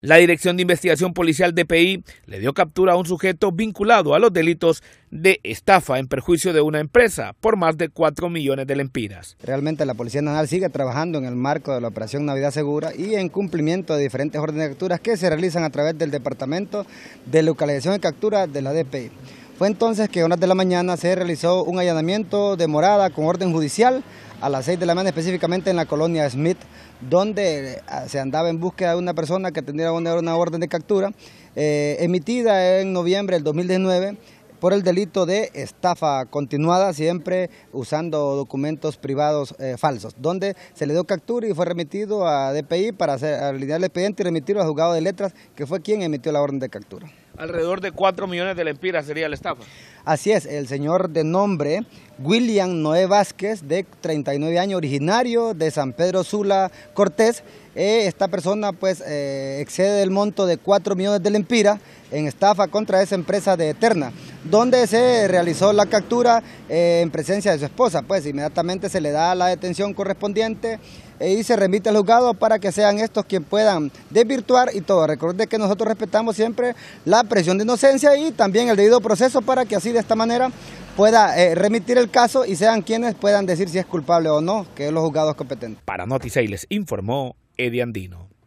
La Dirección de Investigación Policial DPI le dio captura a un sujeto vinculado a los delitos de estafa en perjuicio de una empresa por más de 4 millones de lempiras. Realmente la Policía Nacional sigue trabajando en el marco de la Operación Navidad Segura y en cumplimiento de diferentes órdenes de capturas que se realizan a través del Departamento de Localización y Captura de la DPI. Fue entonces que a horas de la mañana se realizó un allanamiento de morada con orden judicial a las 6 de la mañana específicamente en la colonia Smith, donde eh, se andaba en búsqueda de una persona que tendría una, orden de captura eh, emitida en noviembre del 2019 por el delito de estafa continuada, siempre usando documentos privados eh, falsos, donde se le dio captura y fue remitido a DPI para hacer, alinear el expediente y remitirlo a juzgado de letras, que fue quien emitió la orden de captura. Alrededor de 4 millones de lempiras sería la estafa. Así es, el señor de nombre William Noé Vázquez, de 39 años, originario de San Pedro Sula, Cortés. Eh, esta persona pues eh, excede el monto de 4 millones de lempiras en estafa contra esa empresa de Eterna donde se realizó la captura eh, en presencia de su esposa. Pues inmediatamente se le da la detención correspondiente eh, y se remite al juzgado para que sean estos quienes puedan desvirtuar y todo. Recuerde que nosotros respetamos siempre la presión de inocencia y también el debido proceso para que así de esta manera pueda eh, remitir el caso y sean quienes puedan decir si es culpable o no, que es los juzgados competentes. Para Noticias les informó Eddie Andino.